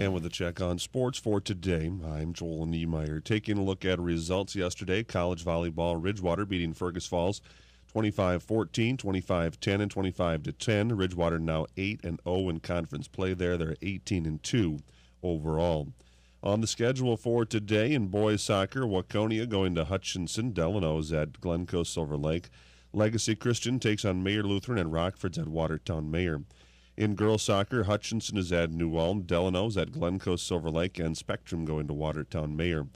And with a check on sports for today, I'm Joel Niemeyer. Taking a look at results yesterday, college volleyball Ridgewater beating Fergus Falls 25-14, 25-10, and 25-10. Ridgewater now 8-0 in conference play there. They're 18 and two overall. On the schedule for today in boys soccer, Waconia going to Hutchinson, Delano's at Glencoe Silver Lake. Legacy Christian takes on Mayor Lutheran and Rockford's at Watertown Mayor. In girls soccer, Hutchinson is at New Ulm, Delano is at Glencoe Silver Lake, and Spectrum going to Watertown Mayor.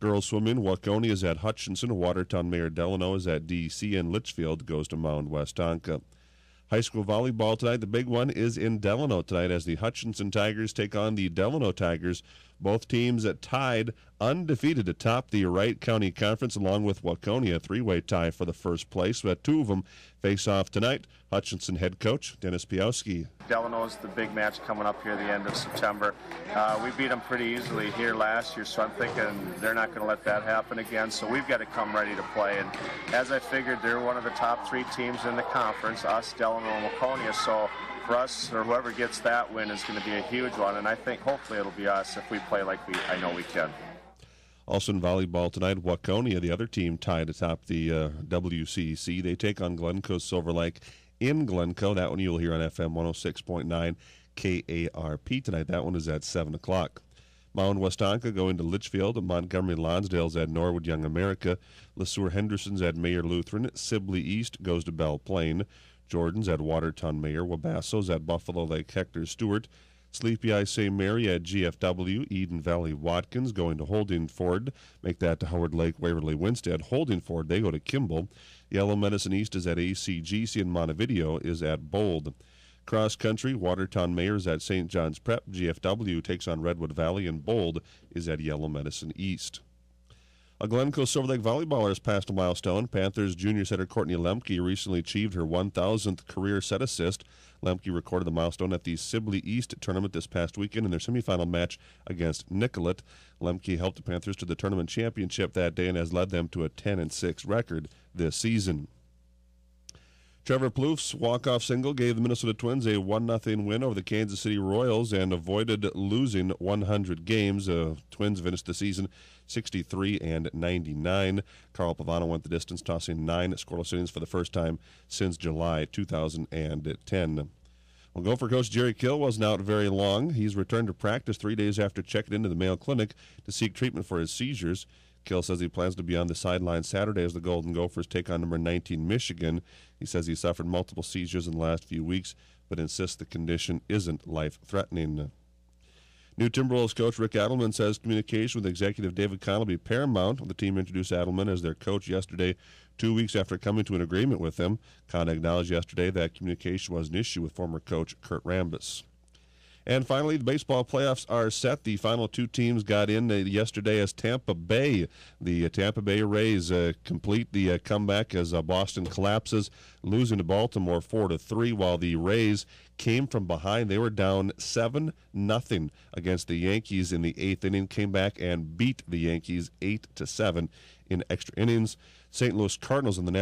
Girls swimming, Waconia is at Hutchinson, Watertown Mayor Delano is at D.C., and Litchfield goes to Mound West Tonka. High school volleyball tonight, the big one is in Delano tonight as the Hutchinson Tigers take on the Delano Tigers. Both teams at tied undefeated atop the Wright County Conference along with Waconia, three-way tie for the first place. But two of them face-off tonight. Hutchinson head coach Dennis Piowski. Delano's the big match coming up here the end of September. Uh, we beat them pretty easily here last year, so I'm thinking they're not going to let that happen again. So we've got to come ready to play. And as I figured, they're one of the top three teams in the conference, us, Delano, and Waconia. So for us, or whoever gets that win is going to be a huge one. And I think hopefully it'll be us if we play like we I know we can. Also in volleyball tonight, Waconia, the other team tied atop the uh, WCC. They take on Glencoe Silver Lake in Glencoe. That one you'll hear on FM 106.9 KARP tonight. That one is at 7 o'clock. Mount Westonka going to Litchfield. and Montgomery Lonsdale's at Norwood Young America. LeSueur Henderson's at Mayor Lutheran. Sibley East goes to Belle Plaine. Jordan's at Watertown Mayor. Wabasso's at Buffalo Lake Hector Stewart. Sleepy Eye St. Mary at GFW, Eden Valley Watkins going to Holdingford. Make that to Howard Lake, Waverly Winstead. Holdingford, they go to Kimball. Yellow Medicine East is at ACGC and Montevideo is at Bold. Cross country, Watertown Mayors at St. John's Prep. GFW takes on Redwood Valley and Bold is at Yellow Medicine East. A Glencoe Silver Lake volleyballer has passed a milestone. Panthers junior setter Courtney Lemke recently achieved her 1,000th career set assist. Lemke recorded the milestone at the Sibley East tournament this past weekend in their semifinal match against Nicolet. Lemke helped the Panthers to the tournament championship that day and has led them to a 10 and 6 record this season. Trevor Plouffe's walk-off single gave the Minnesota Twins a 1-0 win over the Kansas City Royals and avoided losing 100 games. Uh, Twins finished the season 63 and 99. Carl Pavano went the distance, tossing nine scoreless innings for the first time since July 2010. Well, Gopher coach Jerry Kill wasn't out very long. He's returned to practice three days after checking into the Mayo Clinic to seek treatment for his seizures. Kill says he plans to be on the sideline Saturday as the Golden Gophers take on number 19 Michigan. He says he suffered multiple seizures in the last few weeks, but insists the condition isn't life threatening. New Timberwolves coach Rick Adelman says communication with executive David Kahn will be paramount. The team introduced Adelman as their coach yesterday, two weeks after coming to an agreement with him. Kahn acknowledged yesterday that communication was an issue with former coach Kurt Rambis. And finally, the baseball playoffs are set. The final two teams got in uh, yesterday as Tampa Bay. The uh, Tampa Bay Rays uh, complete the uh, comeback as uh, Boston collapses, losing to Baltimore 4 to 3, while the Rays came from behind. They were down 7 nothing against the Yankees in the eighth inning, came back and beat the Yankees 8 to 7 in extra innings. St. Louis Cardinals in the National